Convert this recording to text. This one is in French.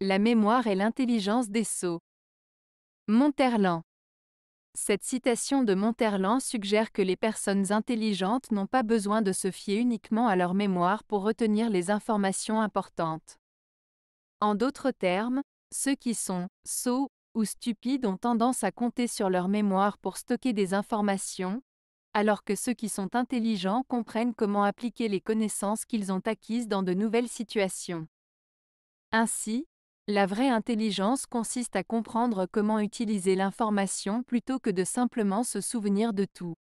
la mémoire et l'intelligence des sots, Monterland. Cette citation de Monterland suggère que les personnes intelligentes n'ont pas besoin de se fier uniquement à leur mémoire pour retenir les informations importantes. En d'autres termes, ceux qui sont sots ou stupides ont tendance à compter sur leur mémoire pour stocker des informations, alors que ceux qui sont intelligents comprennent comment appliquer les connaissances qu'ils ont acquises dans de nouvelles situations. Ainsi, la vraie intelligence consiste à comprendre comment utiliser l'information plutôt que de simplement se souvenir de tout.